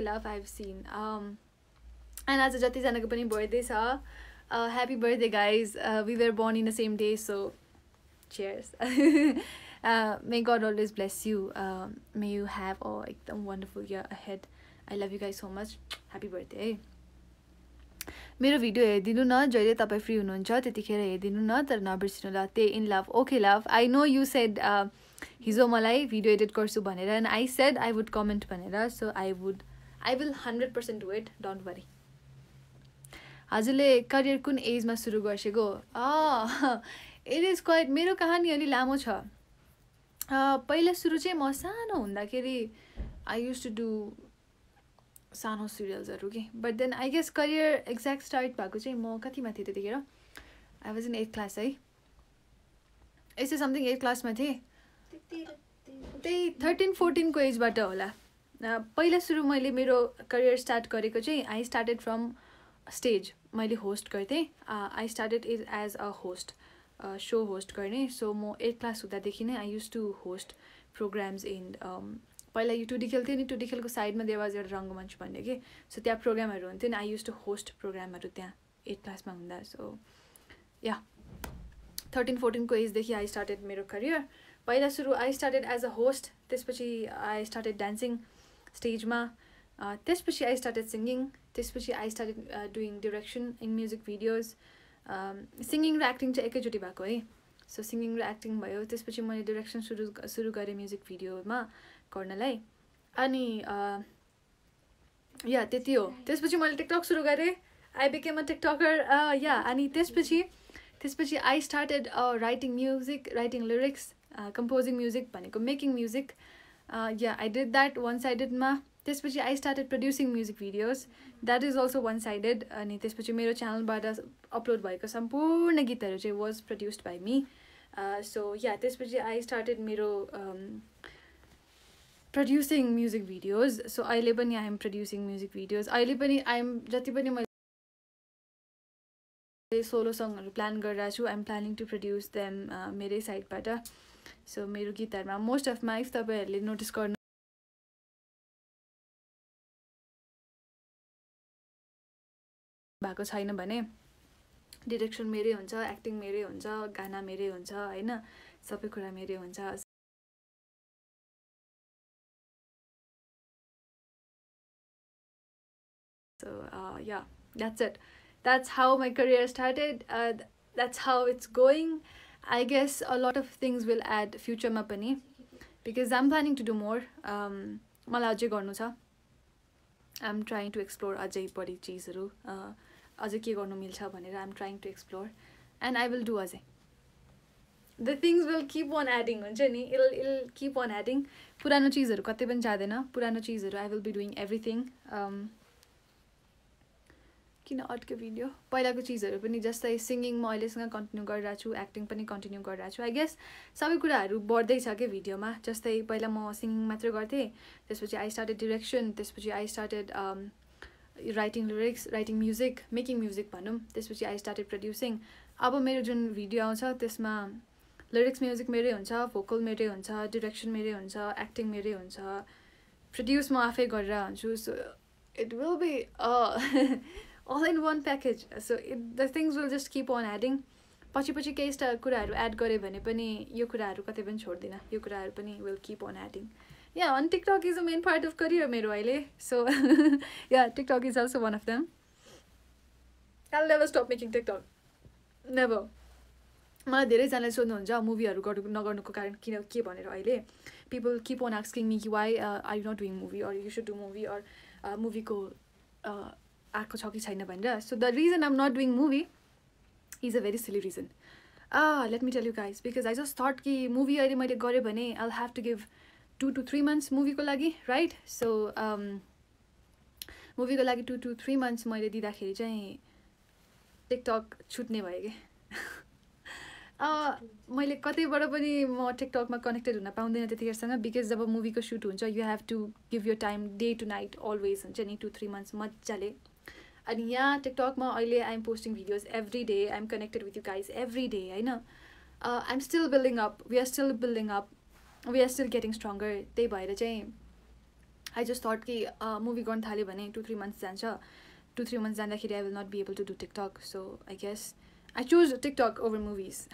Mukhila I've seen. Um, and आज जतिजनाको पनि birthday छ happy birthday guys we were born in the same day so cheers may god always bless you may you have a एकदम wonderful year ahead I love you guys so much happy birthday है मेरो video हेरिदिनु न जहिले तपाईँ free हुनुहुन्छ त्यतिखेर हेरिदिनु न तर नबिर्सिनु ल त्यही in love okay love I know you said हिजो मलाई भिडियो एडिट गर्छु भनेर and I said I would comment भनेर so I would I will hundred percent do it don't worry हजुरले करियर कुन एजमा सुरु गरिसकेको इट इज क्वाइट मेरो कहानी अलि लामो छ पहिला सुरु चाहिँ म सानो हुँदाखेरि आई युज टु डु सानो सिरियल्सहरू कि but then I guess career exact start भएको चाहिँ म कतिमा थिएँ त्यतिखेर I was in eight class है यस्तै समथिङ एट क्लासमा थिएँ त्यही थर्टिन फोर्टिनको एजबाट होला पहिला सुरु मैले मेरो करियर स्टार्ट गरेको चाहिँ आई स्टार्टेड फ्रम स्टेज मैले होस्ट गर्थेँ I started is as a host so host गर्ने सो म एट क्लास हुँदादेखि नै I use to host programs in पहिला यो टुडी खेल्थ्यो नि टुडी खेलको साइडमा देवाज एउटा रङ्गमञ्च भन्ने कि सो त्यहाँ प्रोग्रामहरू हुन्थ्यो नि आई युज टु होस्ट प्रोग्रामहरू त्यहाँ एट क्लासमा हुँदा सो या थर्टिन फोर्टिनको एजदेखि आई स्टार्टेड मेरो करियर पहिला सुरु I started as a host त्यसपछि आई स्टार्टेड डान्सिङ स्टेजमा uh, त्यसपछि आई स्टार्टेड सिङ्गिङ त्यसपछि I started doing direction in music videos singing र एक्टिङ चाहिँ एकैचोटि भएको है सो सिङ्गिङ र एक्टिङ भयो त्यसपछि मैले डिरेक्सन सुरु सुरु गरेँ म्युजिक भिडियोमा गर्नलाई अनि uh, या त्यति हो त्यसपछि मैले टिकटक सुरु गरेँ I became a TikToker yeah अनि त्यसपछि त्यसपछि I started writing music writing lyrics composing music भनेको making music yeah I did that one साइडेडमा त्यसपछि I started producing music videos that is also one sided अनि त्यसपछि मेरो च्यानलबाट अपलोड भएको सम्पूर्ण गीतहरू चाहिँ was produced by me so yeah त्यसपछि आई स्टार्टेड मेरो प्रड्युसिङ म्युजिक भिडियोज सो अहिले पनि I am producing music videos अहिले पनि आई एम जति पनि मैले सोलो सङहरू प्लान गरिरहेको छु I'm planning to produce them मेरै साइडबाट सो मेरो गीतहरूमा मोस्ट अफ माइफ तपाईँहरूले नोटिस गर्नु भएको छैन भने डिरेक्सन मेरै हुन्छ एक्टिङ मेरै हुन्छ गाना मेरै हुन्छ होइन सबै कुरा मेरै हुन्छ so yeah that's it that's how my career started that's how it's going I guess a lot of things will add फ्युचरमा पनि because I am planning to do more मलाई अझै गर्नु छ I am trying to explore अझै बढी चिजहरू अझै के गर्नु मिल्छ भनेर I am trying to explore and I will do अझै the things will keep on adding हुन्छ नि इल इल किप अन एडिङ पुरानो चिजहरू कतै पनि जाँदैन पुरानो चिजहरू I will be doing everything किन अड्क्यो भिडियो पहिलाको चिजहरू पनि जस्तै सिङ्गिङ म अहिलेसँग कन्टिन्यू गरिरहेको छु एक्टिङ पनि कन्टिन्यू गरिरहेको छु आई गेस सबै कुराहरू बढ्दैछ कि भिडियोमा जस्तै पहिला म सिङ्गिङ मात्रै गर्थेँ त्यसपछि आई स्टार्टेड डिरेक्सन त्यसपछि I started writing lyrics writing music making music भनौँ त्यसपछि आई स्टार्टेड प्रड्युसिङ अब मेरो जुन भिडियो आउँछ त्यसमा लिरिक्स म्युजिक मेरै हुन्छ भोकल मेरै हुन्छ डिरेक्सन मेरै हुन्छ एक्टिङ मेरै हुन्छ प्रड्युस म आफै गरेर हुन्छु so it will be all in one package so it the things will just keep on adding पछि पछि केही स्टा कुराहरू एड गऱ्यो भने पनि यो कुराहरू कतै पनि छोड्दिनँ यो कुराहरू पनि will keep on adding yeah अनि TikTok is a main part of career मेरो अहिले so yeah TikTok is also one of them I'll never stop making TikTok never मलाई धेरैजनाले सोध्नुहुन्छ मुभीहरू गर्नु नगर्नुको कारण किन के भनेर अहिले people keep on asking me कि why are you not doing movie or you should do movie or मुभीको आएको छ कि छैन भनेर so the reason I'm not doing movie is a very silly reason let me tell you guys because I just thought कि movie अहिले मैले गरेँ भने I have to give two two three months मुभीको लागि राइट सो मुभीको लागि to two three months मैले दिँदाखेरि चाहिँ टिकटक छुट्ने भयो कि ah, मैले कतैबाट पनि म टिकटकमा कनेक्टेड हुन पाउँदिनँ त्यतिखेरसँग बिकज जब मुभीको सुट हुन्छ you have to give your time day to night always हुन्छ नि टु थ्री मन्थ्स मजाले अनि यहाँ टिकटकमा अहिले I'm posting videos every day I am connected with you guys every day होइन I am still building up we are still building up we are still getting stronger त्यही भएर चाहिँ I just thought कि movie uh, गर्न थाल्यो भने two three months जान्छ two three months जाँदाखेरि I will not be able to do TikTok so I guess I choose TikTok over movies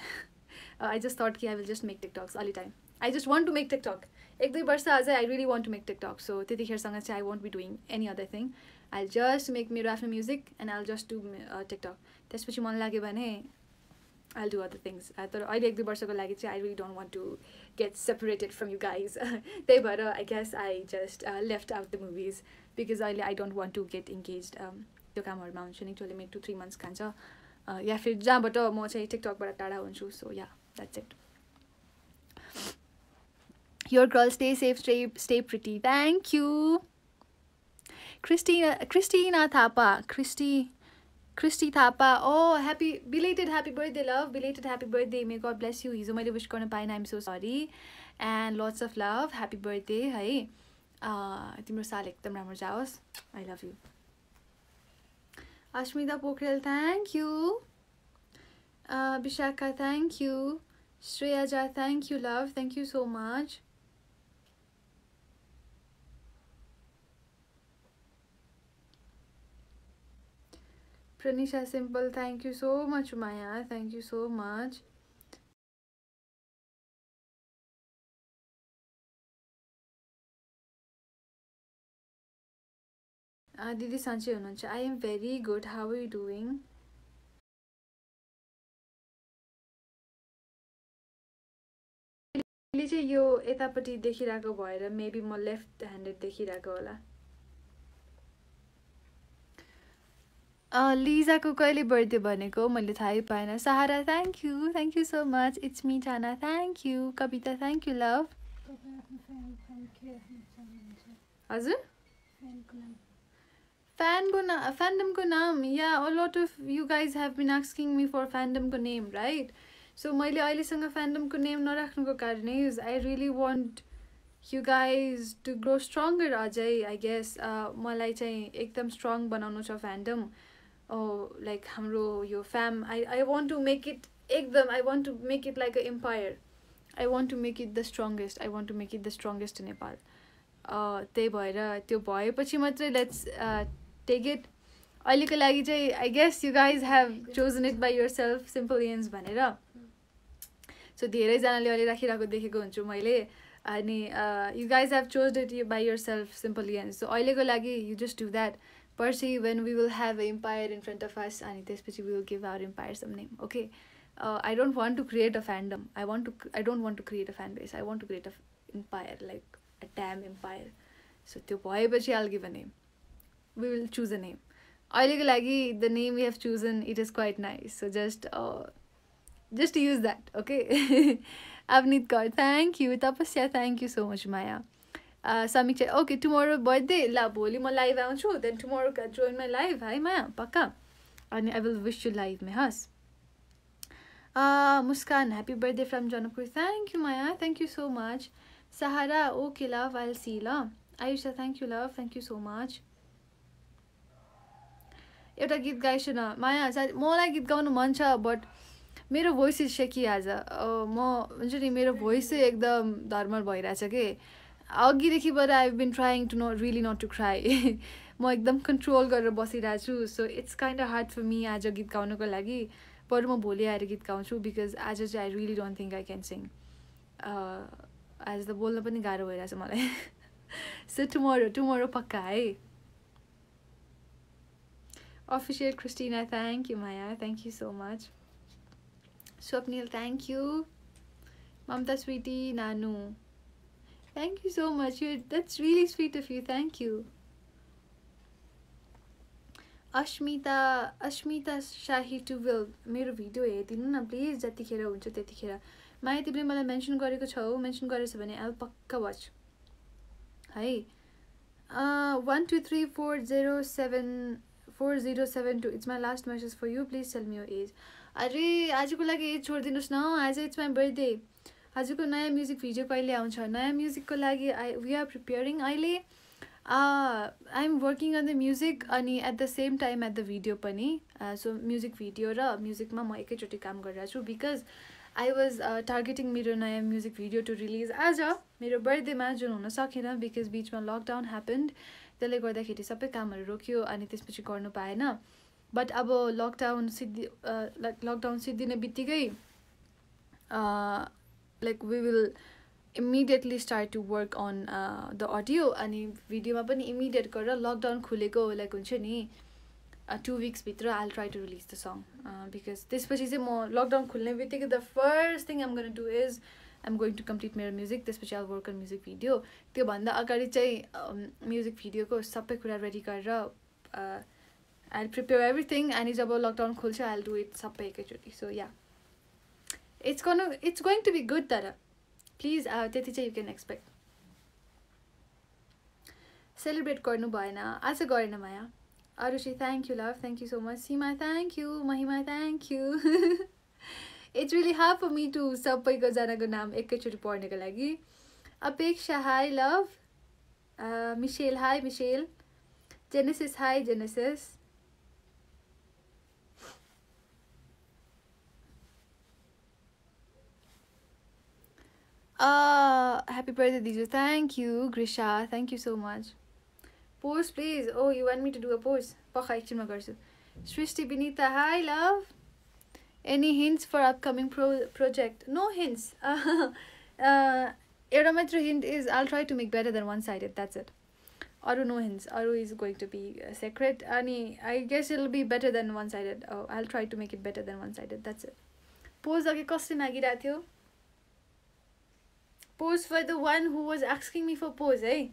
I just thought कि I will just make TikToks अलि time I just want to make TikTok एक दुई वर्ष अझै I really want to make TikTok so त्यतिखेरसँग चाहिँ I want be doing any other thing I just make मेरो आफ्नो music and I just do TikTok त्यसपछि मन लाग्यो भने आई डु अदर थिङ्स तर अहिले एक दुई वर्षको लागि चाहिँ आई रि don't want to get separated from you guys त्यही भएर I guess I just left out the movies because अहिले I don't want to get engage त्यो कामहरूमा हुन्छु नि जसले मेरो टु थ्री मन्थ्स खान्छ या फिर जहाँबाट म चाहिँ टिकटकबाट टाढा हुन्छु so yeah that's it your girl stay safe stay stay pretty thank you Christina Christina Thapa. Christy Christy Thapa. Oh, happy belated happy birthday, love. Belated happy birthday. May God bless you. Izumari wish gonna pay I'm so sorry. And lots of love. Happy birthday. Hi. Uh I love you. Ashmita Pokrel, thank you. Uh, Bishaka, thank you. Shreyaja, thank you, love. Thank you so much. Pranisha Simple thank you so much माया thank you so much दिदी सन्चै हुनुहुन्छ I am very good how you doing चाहिँ यो यतापट्टि देखिरहेको भएर maybe म लेफ्ट ह्यान्डेड देखिरहेको होला लिजाको कहिले बर्थडे भनेको मैले थाहै पाएन Sahara thank you thank you so much it's me Thana thank you Kavita thank you love हजुर फ्यानको ना फ्यान्डमको नाम या a lot of you guys have been asking me for फ्यान्डमको नेम राइट सो मैले अहिलेसँग फ्यान्डमको नेम नराख्नुको कारण is I really want you guys to grow stronger अझै आई गेस मलाई चाहिँ एकदम स्ट्रङ बनाउनु छ फ्यान्डम लाइक oh, हाम्रो यो fam I I want to make it एकदम I want to make it like a empire I want to make it the strongest I want to make it the strongest Nepal त्यही भएर त्यो भएपछि मात्रै let's take it अहिलेको लागि चाहिँ I guess you guys have chosen it by yourself Simpleans भनेर so धेरैजनाले अहिले राखिरहेको देखेको हुन्छु मैले अनि you guys have choose it you by yourself Simpleans so अहिलेको लागि you just do that Percy when we will have an empire in front of us and we will give our empire some name. Okay. Uh, I don't want to create a fandom. I want to I don't want to create a fan base. I want to create an empire, like a damn empire. So boy but I'll give a name. We will choose a name. Oiligalagi, the name we have chosen, it is quite nice. So just uh just use that, okay? Avneet Kaur, thank you. Tapasya, thank you so much, Maya. Samiksha okay tomorrow birthday ल भोलि म live आउँछु then tomorrow का join my live है माया पक्का अनि I will wish you live मे हस् Muskan happy birthday from Janakpur thank you माया thank you so much Sahara okay love I see ल Ayusha thank you love thank you so much एउटा गीत गाइछु न माया सायद मलाई गीत गाउनु मन छ बट मेरो भोइस इज सेकी आज म हुन्छ नि मेरो भोइस चाहिँ एकदम धर्मर भइरहेछ कि अघिदेखिबाट I been trying to not really not to cry म एकदम कन्ट्रोल गरेर बसिरहेको छु so it's kind of hard for me आज गीत गाउनुको लागि बरु म भोलि आएर गीत गाउँछु बिकज आज चाहिँ I really don't think I can sing आज त बोल्न पनि गाह्रो भइरहेछ मलाई सो टुमोरो टुमोरो पक्का है अफिसियल क्रिस्टिना थ्याङ्क यू माया thank you so much Swapnil thank you Mamata sweety नानु thank you so much you that's really sweet of you thank you. Asmita Asmita Shahi to will मेरो भिडियो हेरिदिनु न प्लिज जतिखेर हुन्छ त्यतिखेर माया तिमीले मलाई मेन्सन गरेको छौ मेन्सन गरेछ भने अब पक्का वाच है one two three four zero seven four zero seven two it's my last message for you please sell me यो एज अरे आजको लागि एज छोडिदिनुहोस् न आज इट्स माई बर्थडे आजको नयाँ म्युजिक भिडियो कहिले आउँछ नयाँ म्युजिकको लागि आई वी आर प्रिपेयरिङ अहिले I am working on the music अनि at the same time at the video पनि सो म्युजिक भिडियो र म्युजिकमा म एकैचोटि काम गरिरहेको छु बिकज आई वाज टार्गेटिङ मेरो नयाँ म्युजिक भिडियो टु रिलिज आज मेरो बर्थडेमा जुन हुन सकेन बिकज बिचमा लकडाउन ह्यापन्ड त्यसले गर्दाखेरि सबै कामहरू रोक्यो अनि त्यसपछि गर्नु पाएन बट अब लकडाउन सिद्धि लाइक लकडाउन सिद्धिने बित्तिकै like we will immediately start to work on the audio अनि भिडियोमा पनि इमिडिएट गरेर लकडाउन खुलेको लाइक हुन्छ नि टु विक्सभित्र I'll try to release the song because त्यसपछि चाहिँ म लकडाउन खुल्ने बित्तिकै the first thing am going to is I'm going to complete मेरो म्युजिक त्यसपछि I'll work on music video त्योभन्दा अगाडि चाहिँ म्युजिक भिडियोको सबै कुरा रेडी गरेर आई प्रिपेयर एभ्रिथिङ अनि जब लकडाउन खोल्छ आई डु इट सबै एकैचोटि सो या इट्स गर्नु it's going to be good तर प्लिज त्यति चाहिँ यु क्यान एक्सपेक्ट सेलिब्रेट गर्नु भएन आज गरेन माया चाहिँ thank you love thank you so much Seema thank you Mahima thank you it's really हाफ फर मी टु जनाको नाम एकैचोटि पढ्नुको लागि Apeksha hi love Michelle hi Michelle Genesis hi Genesis happy birthday दिजु thank you Grisha thank you so much post please oh you want me to do a post पक्का एकछिनमा गर्छु Srishti Binita hi love any hints for upcoming pro project no hints एउटा मात्र hint is I'll try to make better than one side it that's it अरू no hints अरू is going to be secret अनि I guess will be better than one sided I try to make it better than one sided that's it pose अघि कसले मागिरहेको थियो Pause for the one who was asking me for pause, eh?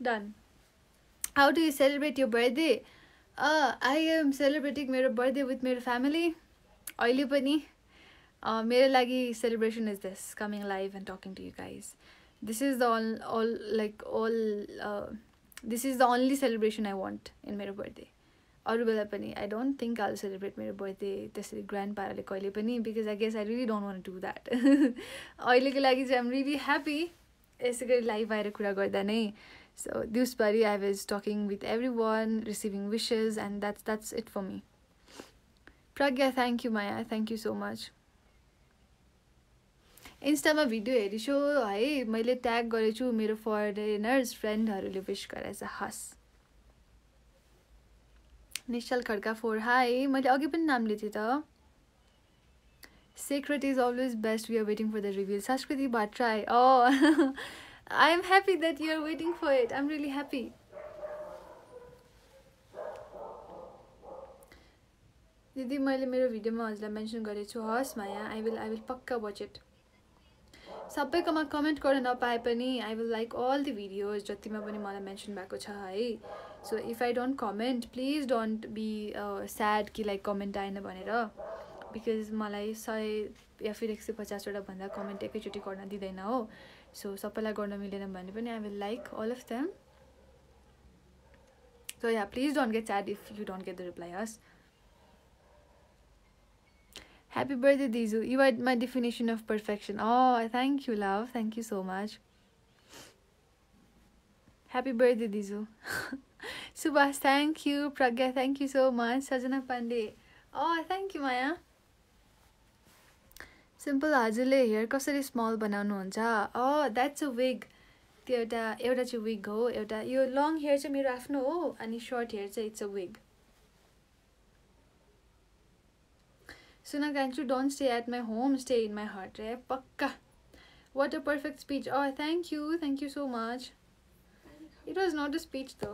Done. How do you celebrate your birthday? Uh, I am celebrating my birthday with my family. Oily pani. Uh, my लागि celebration is this coming live and talking to you guys this is the all all like all uh, this is the only celebration i want in my birthday अरू बेला पनि I don't think I'll celebrate मेरो birthday त्यसरी grand पाराले कहिले पनि because I guess I really don't want do that अहिलेको लागि चाहिँ आइम रियली ह्याप्पी यसै गरी लाइफ आएर कुरा गर्दा नै सो दिसभरि I was talking with everyone receiving wishes and that's that's it for me Pragya thank you माया थ्याङ्क यू सो मच इन्स्टामा भिडियो हेरिसो है मैले ट्याग गरेछु मेरो फरेनर्स फ्रेन्डहरूले विस गराएछ हस् निश्चल खड्का फोर हाई मैले अघि पनि नाम लिएको थिएँ त secret is always best we are waiting for the reveal Sanskriti Bhattarai uh I am happy that you are waiting for it I am really happy दिदी मैले मेरो भिडियोमा हजुरलाई मेन्सन गरेको छु हस् माया आई विल आई विल पक्का वाच इट सबैकोमा कमेन्ट गर्न नपाए पनि I will like all the videos जतिमा पनि मलाई मेन्सन भएको छ है so if I don't comment please don't be sad कि लाइक कमेन्ट आएन भनेर बिकज मलाई सय या फिर एक सय पचासवटा भन्दा कमेन्ट एकैचोटि गर्न दिँदैन हो सो सबैलाई गर्न मिलेन भने पनि I will like all of them so yeah please don't get sad if you don't get the reply हस् ह्याप्पी बर्थडे दिजु you are my definition of perfection uh thank you love thank you so much happy birthday दिजु Subhash thank you Pragya thank you so much Sajana Pandey अँ thank you माया Simple हजुरले hair कसरी small बनाउनुहुन्छ अँ that's a wig त्यो एउटा एउटा चाहिँ विग हो एउटा यो लङ हेयर चाहिँ मेरो आफ्नो हो अनि सर्ट हेयर चाहिँ इट्स अ विग सुन कान्छु don't stay at my home stay in my heart रे पक्का वाट अ पर्फेक्ट स्पिच अँ thank you thank you so much it was not a speech त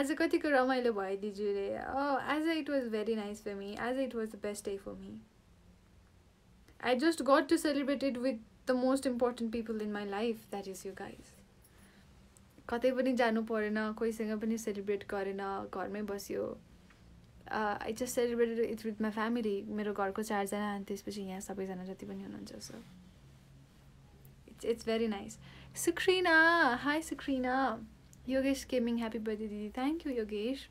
आज कतिको रमाइलो भयो दिजुले as uh it was very nice for me as uh it was the best day for me I just got to celebrate it with the most important people in my life that is you guys कतै पनि जानु परेन कोहीसँग पनि celebrate गरेन घरमै बस्यो I just celebrated it with my family मेरो घरको चारजना अनि त्यसपछि यहाँ सबैजना जति पनि हुनुहुन्छ so it's it's very nice Sukrina. Hi, Sukrina. Yogesh Gaming, happy birthday, Didi. Thank you, Yogesh.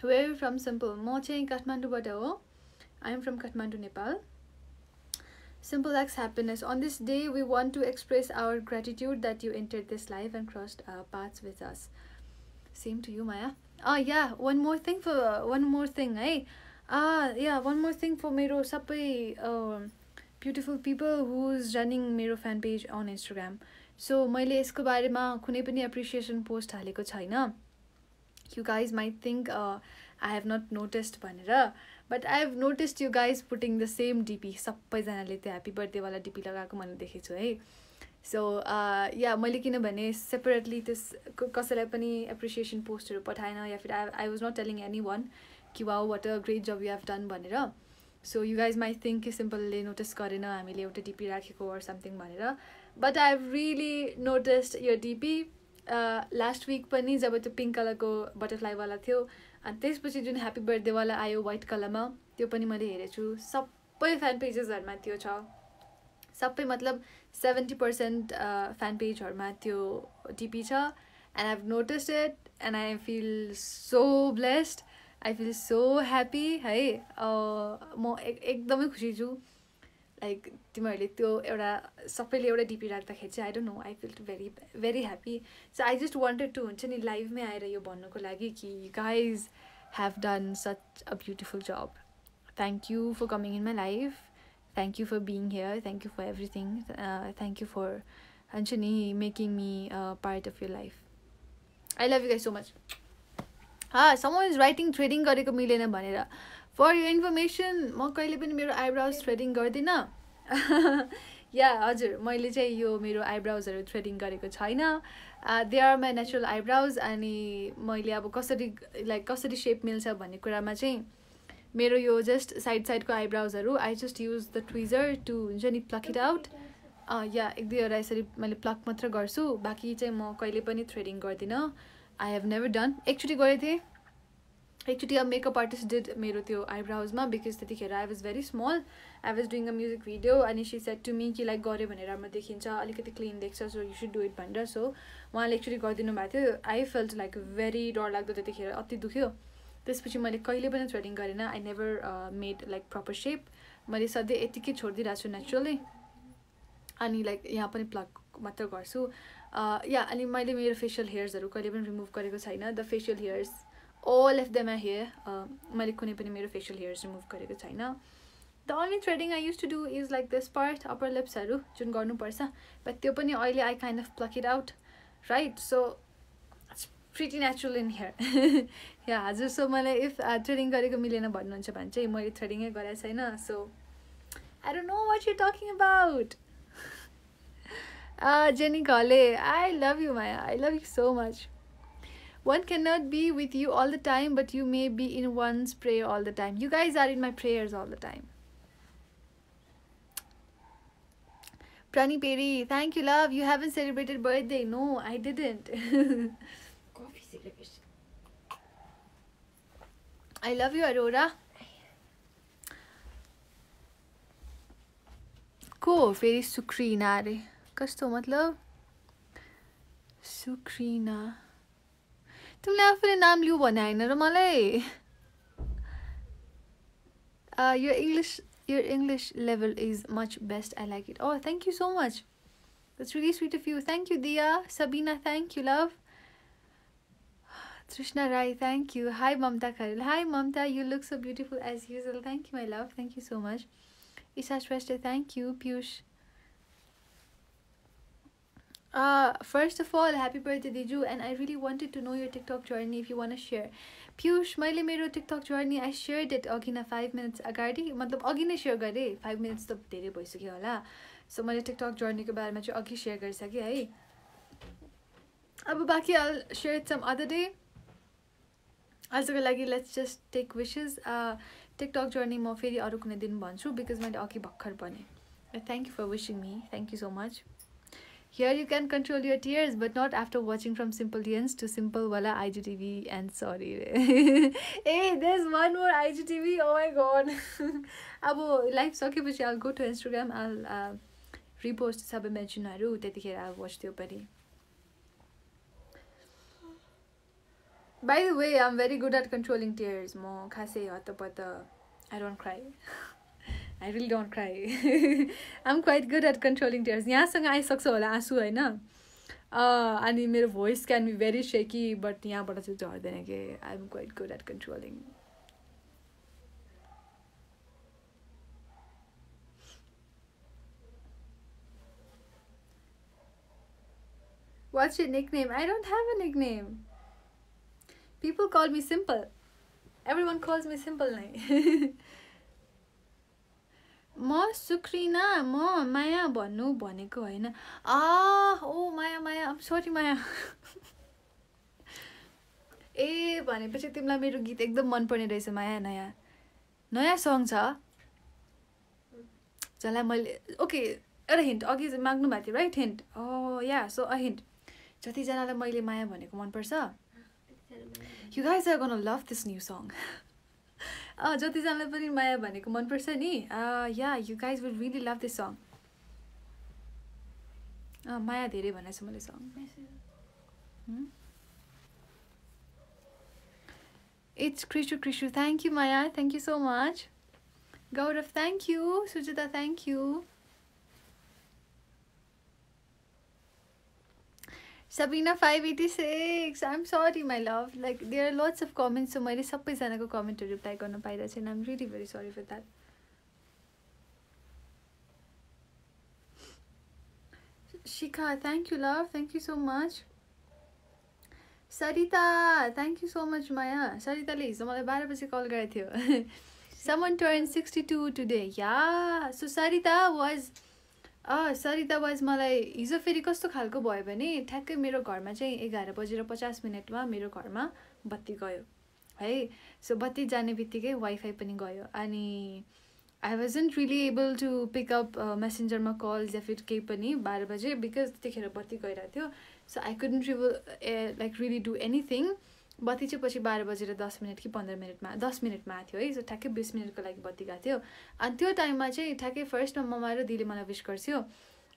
Where are you from, Simple? Moche चाहिँ काठमाडौँबाट I am from Kathmandu, Nepal. Simple acts happiness. On this day, we want to express our gratitude that you entered this life and crossed uh, paths with us. Same to you, Maya. Oh yeah, one more thing for uh, one more thing, eh? Ah yeah one more thing for मेरो सबै beautiful people who is running मेरो fan page on Instagram so मैले यसको बारेमा कुनै पनि appreciation post हालेको छैन you guys might think I have not noticed भनेर but I have noticed you guys putting the same DP सबैजनाले त्यो ह्याप्पी बर्थडेवाला डिपी लगाएको मैले देखेछु है सो या मैले किनभने सेपरेटली त्यस कसैलाई पनि एप्रिसिएसन पोस्टहरू पठाएन yeah for I I was not telling anyone कि वा what a great job you have done भनेर so you guys might think कि सिम्पलले नोटिस गरेन हामीले एउटा डिपी राखेको अर समथिङ भनेर but I have really noticed यो डिपी लास्ट विक पनि जब त्यो पिङ्क कलरको बटरफ्लाईवाला थियो अनि त्यसपछि जुन ह्याप्पी बर्थडेवाला आयो वाइट कलरमा त्यो पनि मैले हेरेको छु सबै फ्यान पेजेसहरूमा त्यो छ सबै मतलब सेभेन्टी पर्सेन्ट फ्यान पेजहरूमा त्यो डिपी छ and I have notice it and I feel so blessed I feel so happy है म एकदमै खुसी छु लाइक तिमीहरूले त्यो एउटा सबैले एउटा डिपी राख्दाखेरि चाहिँ I don't know I feel very very happy so I just wanted to हुन्छ नि लाइभमै आएर यो भन्नुको लागि कि guys have done such a beautiful job thank you for coming in my life thank you for being here thank you for everything thank you for हुन्छ नि making me part of your life I love you guys so much हा is writing threading गरेको मिलेन भनेर for you information म कहिले पनि मेरो आइब्राउज थ्रेडिङ गर्दिनँ या हजुर मैले चाहिँ यो मेरो आइब्राउजहरू थ्रेडिङ गरेको छैन they are my natural eyebrows अनि मैले अब कसरी लाइक कसरी सेप मिल्छ भन्ने कुरामा चाहिँ मेरो यो जस्ट साइड साइडको आइब्राउजहरू I just use the tweezer to हुन्छ नि प्लक इट आउट या एक दुईवटा यसरी मैले प्लक मात्र गर्छु बाँकी चाहिँ म कहिले पनि थ्रेडिङ गर्दिनँ आई हेभ नेभर डन एकचोटि गरेको थिएँ एकचोटि अब मेकअप आर्टिस्ट डिड मेरो त्यो आइब्राउजमा बिकज त्यतिखेर I was very small I was doing a music video अनि सी सेट टु मी कि लाइक गऱ्यो भनेर राम्रो देखिन्छ अलिकति क्लिन देख्छ so you should do it भनेर सो उहाँले एकचोटि गरिदिनु भएको थियो आई फेल्ट लाइक भेरी डर लाग्दो त्यतिखेर अति दुख्यो त्यसपछि मैले कहिले पनि थ्रेडिङ गरेन I never made like proper shape मैले सधैँ यतिकै छोडिदिइरहेको छु नेचुरली अनि लाइक यहाँ पनि प्लग मात्र गर्छु या uh, अनि मैले मेरो फेसियल हेयर्सहरू कहिले पनि रिमुभ गरेको छैन the facial hairs all of them I hair मैले कुनै पनि मेरो फेसियल हेयर्स रिमुभ गरेको छैन the only threading I use to do is like this part upper लिप्सहरू जुन गर्नुपर्छ बट त्यो पनि अहिले I kind of pluck it out right so it's pretty natural in hair yeah हजुर सो मलाई इफ थ्रेडिङ uh, गरेको मिलेन भन्नुहुन्छ भने चाहिँ मैले थ्रेडिङै गरेको छैन so I don't know what you talking about Ah, Jenny Kale, I love you, Maya. I love you so much. One cannot be with you all the time, but you may be in one's prayer all the time. You guys are in my prayers all the time. Prani Peri, thank you, love. You haven't celebrated birthday. No, I didn't. Coffee celebration. I love you, Aurora. Ko, very nare. कस्तो मतलब सुक्रिना तिमीले आफूले नाम लिऊ भने होइन र मलाई यो your English level is much best. I like it. Oh, thank you so much. That's really sweet of you. Thank you, Dia. Sabina, thank you, love. Trishna Rai, thank you. Hi, Mamta Karil. Hi, Mamta. You look so beautiful as usual. Thank you, my love. Thank you so much. Isha Shrestha, thank you. Piyush, uh first of all happy birthday diju and i really wanted to know your tiktok journey if you want to share piyush my mero tiktok journey i shared it agina 5 minutes agadi matlab agina share gare 5 minutes to dherai bhaisakyo hola so my tiktok journey ko barema chu agi share garisake hai ab baki i'll share it some other day as a lagi let's just take wishes uh tiktok journey ma feri aru kunai din bhanchu because mai aghi bhakhar pani thank you for wishing me thank you so much Here you can control your tears, but not after watching from Simple Dance to Simple Wala IGTV and sorry. hey, there's one more IGTV. Oh my god. Abo life sake pachi I'll go to Instagram. I'll uh, repost sabe mention i tetikhera watch thyo pani. By the way, I'm very good at controlling tears. Mo khasei I don't cry. I will don't cry I am quite good at controlling tears यहाँसँग आइसक्छ होला आँसु होइन अनि मेरो voice can be very shaky but यहाँबाट चाहिँ झर्दैन कि I am quite good at controlling What's your nickname? I don't have a nickname. People call me simple. Everyone calls me simple now. म सुक्रिना म माया भन्नु भनेको होइन आ ओ माया माया सरी माया ए भनेपछि तिमीलाई मेरो गीत एकदम मनपर्ने रहेछ माया नयाँ नयाँ सङ छ जसलाई मैले ओके एउटा हिन्ट अघि माग्नु भएको थियो right hint oh yeah so uh hint जतिजनालाई मैले माया भनेको मनपर्छ you guys are gonna love this new song जतिजनालाई पनि माया भनेको मनपर्छ नि yeah you guys will really love this song माया धेरै भनेको छु मैले song it's Krisu Krisu thank you माया thank you so much Gaurav thank you Sujita thank you Sabina five eighty six I'm sorry my love like there are lots of comments so मैले सबैजनाको कमेन्टहरू reply गर्न पाइरहेको छैन I'm really very sorry for that Shikha thank you love thank you so much Sarita thank you so much माया सरिताले हिजो मलाई बाह्र बजी कल गरेको थियो समन turn sixty two today yeah so Sarita was Sarita wise मलाई हिजो फेरि कस्तो खालको भयो भने ठ्याक्कै मेरो घरमा चाहिँ एघार बजेर पचास मिनटमा मेरो घरमा बत्ती गयो है सो बत्ती जाने बित्तिकै वाइफाई पनि गयो अनि I wasn't really able to pick up मेसेन्जरमा कल या फिर केही पनि बाह्र बजे बिकज त्यतिखेर बत्ती गइरहेको थियो सो आई कुडन्ट रिबल लाइक रियली डु एनिथिङ बत्ती चाहिँ पछि बाह्र बजेर दस मिनट कि पन्ध्र मिनटमा दस मिनटमा आएको थियो है सो ठ्याक्कै बिस मिनटको लागि बत्ती गएको थियो अनि त्यो टाइममा चाहिँ ठ्याक्कै फर्स्टमा ममा र दिदीले मलाई विस गर्थ्यो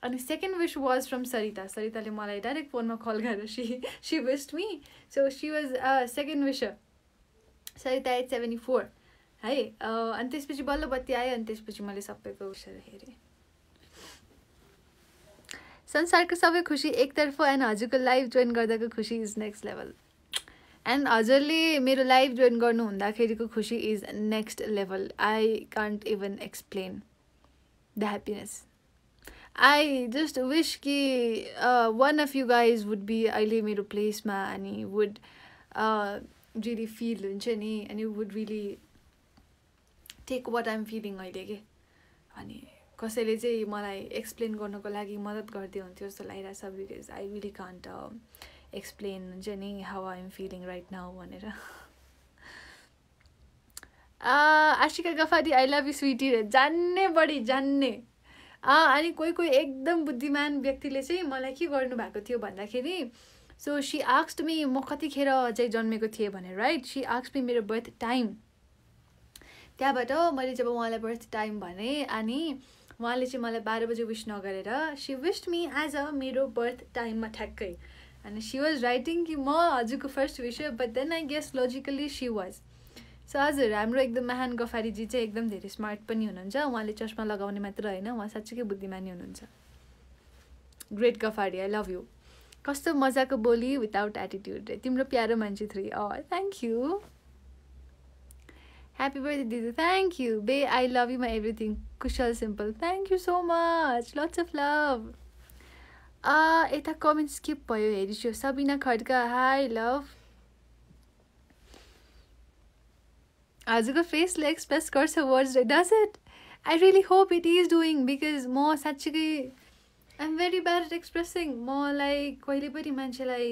अनि second wish was from Sarita सरिताले मलाई डाइरेक्ट फोनमा कल गरेर she she wished me so she was second wish Sarita at seventy four है अनि त्यसपछि बल्ल बत्ती आयो अनि त्यसपछि मैले सबैको उसहरू हेरेँ संसारको सबै खुसी एकतर्फ एन्ड हजुरको लाइफ जोइन गर्दाको खुसी इज नेक्स्ट लेभल एन्ड हजुरले मेरो लाइफ जोइन गर्नु हुँदाखेरिको खुसी is next level I can't even explain the happiness I just wish कि one of you guys would be अहिले मेरो प्लेसमा अनि वुड रियली फिल हुन्छ नि अनि would really take what I'm feeling अहिले के अनि कसैले चाहिँ मलाई एक्सप्लेन गर्नुको लागि मद्दत गरिदियो हुन्थ्यो जस्तो छ because I really can't explain हुन्छ नि how I am feeling right now भनेर आशिका गफादी आई लभ यु स्विटी जान्ने बढी जान्ने अनि कोही कोही एकदम बुद्धिमान व्यक्तिले चाहिँ मलाई के गर्नु भएको थियो भन्दाखेरि सो सी आक्स्ट मी म कतिखेर अझै जन्मेको थिएँ भनेर राइट सी आक्स्ट मी मेरो बर्थ टाइम त्यहाँबाट मैले जब उहाँलाई बर्थ टाइम भने अनि उहाँले चाहिँ मलाई बाह्र बजी विस नगरेर she wished me as a मेरो बर्थ टाइममा ठ्याक्कै and she was writing कि म हजुरको फर्स्ट विषय but then I guess logically she was so हजुर हाम्रो एकदम महान गफारीजी चाहिँ एकदम धेरै स्मार्ट पनि हुनुहुन्छ उहाँले चस्मा लगाउने मात्र होइन उहाँ साँच्चीकै बुद्धिमानी हुनुहुन्छ ग्रेट गफारी आई लभ यु कस्तो मजाको बोली विदाउट एटिट्युड तिम्रो प्यारो मान्छे three uh thank you happy birthday दिदी thank you bae I love you my everything Kushal simple thank you so much lots of love आ यता कमेन्ट स्किप भयो हेरिछु सबिना खड्का हाई लभ हजुरको फेसले एक्सप्रेस गर्छ words does it I really hope it is doing because म साँच्चीकै I'm very bad at expressing मलाई कहिले पनि मान्छेलाई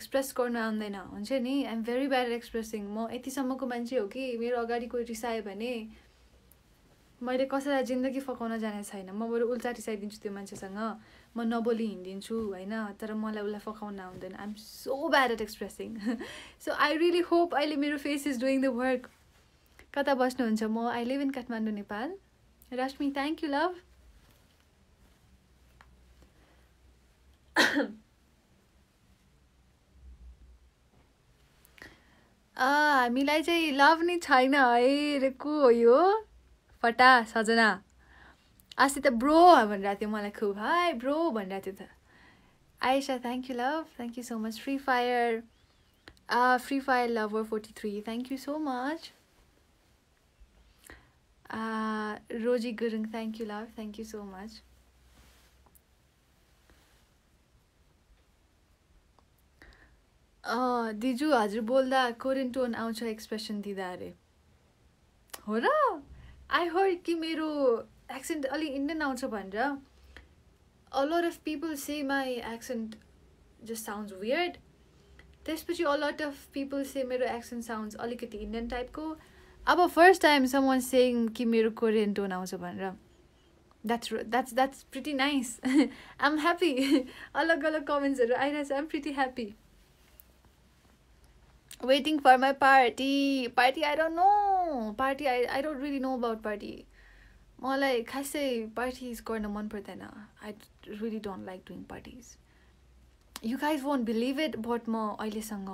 एक्सप्रेस गर्न आउँदैन हुन्छ नि I'm very bad at expressing म यतिसम्मको मान्छे हो कि मेरो अगाडि कोही रिसायो भने मैले कसैलाई जिन्दगी फकाउन जाने छैन म बरु उल्टा रिसाइदिन्छु त्यो मान्छेसँग म नबोली हिँडिदिन्छु होइन तर मलाई उसलाई फकाउन आउँदैन I'm so bad at expressing so I really hope अहिले मेरो face is doing the work कता बस्नुहुन्छ म I live in Kathmandu Nepal Rashmi thank you love हामीलाई चाहिँ लभ नै छैन है को हो यो फटा सजना अस्ति त ब्रो भनिरहेको थियो मलाई खुब हाई ब्रो भनिरहेको थियो त Aaysa thank you love thank you so much free fire free fire lover forty three thank you so much Roji Gurung thank you love thank you so much दिजु हजुर बोल्दा कोरियन टोन आउँछ एक्सप्रेसन दिँदा अरे हो र आई हर्ड कि मेरो एक्सेन्ट अलिक इन्डियन आउँछ भनेर a lot of people say my accent just sounds weird त्यसपछि अलट अफ पिपल से मेरो एक्सेन्ट साउन्ड्स अलिकति इन्डियन टाइपको अब first time some one saying कि मेरो कोरियन टोन आउँछ भनेर that's that's that's pretty nice I am happy अलग अलग कमेन्ट्सहरू आइरहेको छ I'm pretty happy waiting for my party party I don't know party I I don't really know about party मलाई खासै पार्टिज गर्न मन पर्दैन I really don't like doing parties you guys won't believe it but म अहिलेसँग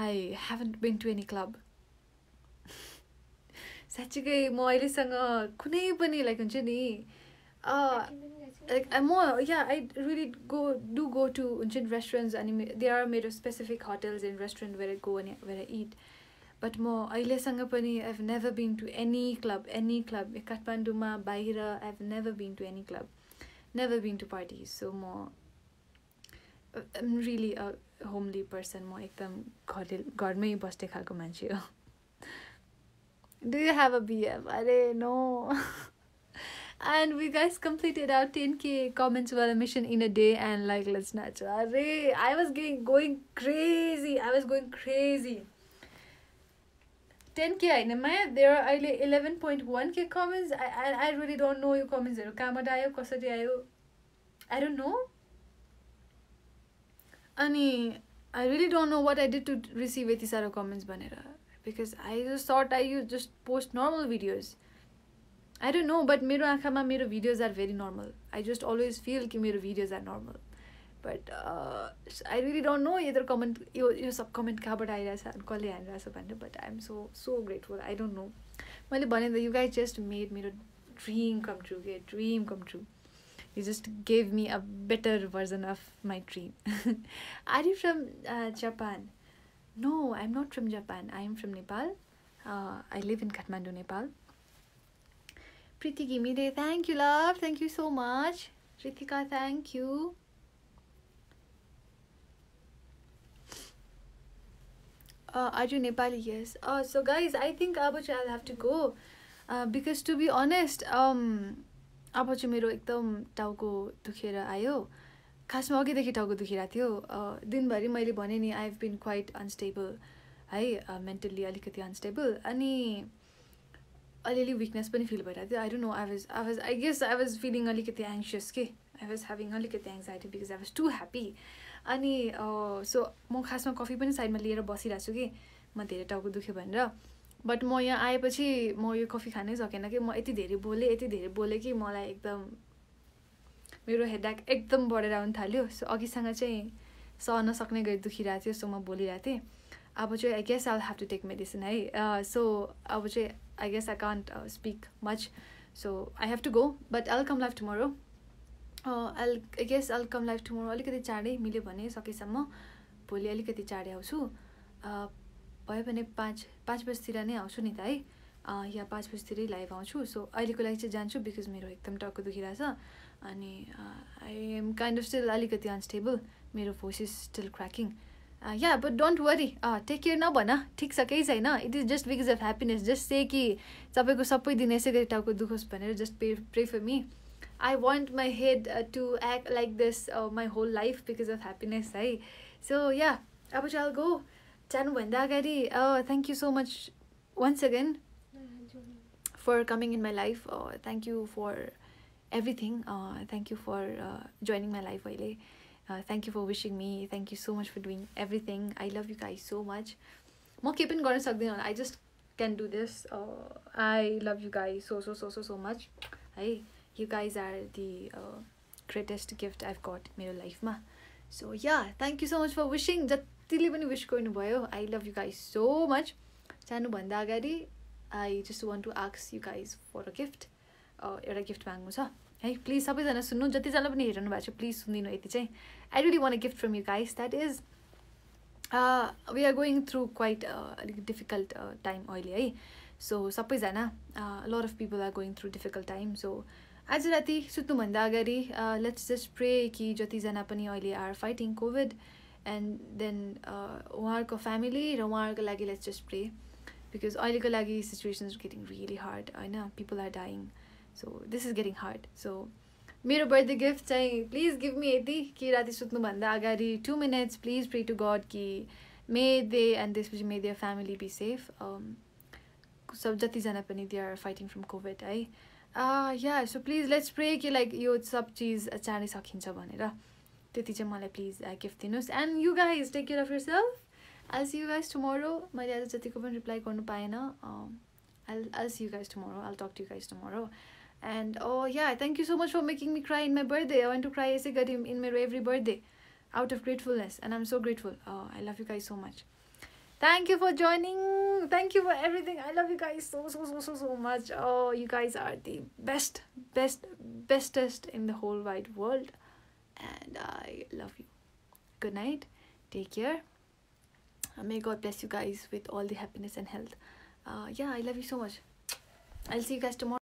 I haven't been to any club साँच्चीकै म अहिलेसँग कुनै पनि लाइक हुन्छ नि लाइक म yeah I really go do go to हुन्छ नि रेस्टुरेन्ट्स अनि दे आर मेरो specific hotels and restaurant where go अनि वेयर इट बट म अहिलेसँग पनि I have never been to any club any club काठमाडौँमा बाहिर I have never been to any club never been to party so म am really a homely person म एकदम घरले घरमै बस्ने खालको मान्छे हो do you have a BM अरे no and we guys completed our 10k comments mission in a day and like let's not. Array, I was getting going crazy. I was going crazy. Ten K होइन माया there अहिले eleven point one K comments I I really don't know यो कमेन्ट्सहरू कहाँबाट आयो कसरी आयो I don't know अनि I really don't know what I did to receive यति साह्रो कमेन्ट्स भनेर because I just sort I you just post normal videos I don't know but मेरो आँखामा मेरो videos are very normal I just always feel कि मेरो videos are normal but I really don't know यत्रो comment यो यो सब comment कहाँबाट आइरहेछ कसले आइरहेछ भनेर but I am so so grateful I don't know मैले भने त यु गाई जस्ट मेड मेरो ड्रिम कम ट्रु के dream come true you just gave me a better version of my dream are you from Japan no I am not from Japan I am from Nepal I live in Kathmandu Nepal Preeti Ghimire thank you love thank you so much Kritika thank you are you Nepali yes so guys I think अब चाहिँ I have to go because to be honest अब चाहिँ मेरो एकदम टाउको दुखेर आयो खासमा अघिदेखि टाउको दुखिरहेको थियो दिनभरि मैले भनेँ नि I have been quite unstable है मेन्टल्ली अलिकति अनस्टेबल अनि अलिअलि विकनेस पनि फिल भइरहेको थियो I don't know I was I was I guess I was feeling अलिकति एङ्सियस के आई वाज ह्याभिङ अलिकति anxiety because I was too happy अनि सो म खासमा कफी पनि साइडमा लिएर बसिरहेको छु कि म धेरै टाउको दुख्यो भनेर बट म यहाँ आएपछि म यो कफी खानै सकेन कि म यति धेरै बोलेँ यति धेरै बोलेँ कि मलाई एकदम मेरो हेडाक एकदम बढेर आउनु थाल्यो सो अघिसँग चाहिँ सहन सक्ने गरी दुखिरहेको थियो सो म बोलिरहेको थिएँ अब चाहिँ I guess I'll have to take medicine है सो अब चाहिँ I guess I can't speak much so I have to go but I will come live tomorrow I'll guess welcome come live tomorrow अलिकति चाँडै मिल्यो भने सकेसम्म भोलि अलिकति चाँडै आउँछु भयो भने पाँच पाँच बजीतिर नै आउँछु नि त है या पाँच बजीतिरै लाइभ आउँछु सो अहिलेको लागि चाहिँ जान्छु बिकज मेरो एकदम टाउको दुखिरहेछ अनि I am kind of still अलिकति अनस्टेबल मेरो voice is still cracking yeah but don't worry take care नभन ठिक छ केही छैन it is just because of happiness just say कि तपाईँको सबै दिन यसै गरी टाउको दुखोस् भनेर just pay pray for me I want my head uh, to act like this uh, my whole life because of happiness. Hai. So yeah, abo chal go. Chan wenda gari. Oh, thank you so much once again for coming in my life. Oh, thank you for everything. Uh, thank you for uh, joining my life. Uh, thank you for wishing me. Thank you so much for doing everything. I love you guys so much. I just can do this. Uh, I love you guys so, so, so, so, so much. Hey. You guys are the greatest gift have got मेरो लाइफमा so yeah thank you so much for wishing जतिले पनि wish गर्नुभयो I love you guys so much जानुभन्दा अगाडि I just want to आक्स you guys for a gift एउटा gift माग्नु छ है प्लिज सबैजना सुन्नु जतिजना पनि हेरिरहनु भएको छ प्लिज सुनिदिनु यति चाहिँ I really want a gift from you guys that is we are going through quite अलिक डिफिकल्ट टाइम अहिले है सो सबैजना lot of people are going through difficult time so आज राति सुत्नुभन्दा अगाडि लेट्स जस्ट प्रे कि जतिजना पनि अहिले are fighting covid and then उहाँहरूको फ्यामिली र उहाँहरूको लागि लेट्स जस्ट प्रे बिकज अहिलेको लागि सिचुएसन्स गेटिङ रियली हार्ड होइन people are dying so this is getting hard so मेरो बर्थडे गिफ्ट चाहिँ प्लिज गिभ मी यति कि राति सुत्नुभन्दा अगाडि two minutes please pray to god कि मे दे एन्ड त्यसपछि may their family be safe सब जतिजना पनि they are fighting from covid है yeah so please let's pray कि लाइक यो सब चिज चाँडै सकिन्छ भनेर त्यति चाहिँ मलाई प्लिज गिफ्ट uh, दिनुहोस् and you guys take care of yourself I see you guys tomorrow मैले आज जतिको पनि रिप्लाई गर्नु पाएन I'll I'll see you guys tomorrow I'll talk to you guys tomorrow and oh yeah thank you so much for making me cry in my birthday I want to cry यसै गरी in मेरो every birthday out of gratefulness and I am so grateful I love you guys so much Thank you for joining. Thank you for everything. I love you guys so, so, so, so, so much. Oh, you guys are the best, best, bestest in the whole wide world. And I love you. Good night. Take care. May God bless you guys with all the happiness and health. Uh, yeah, I love you so much. I'll see you guys tomorrow.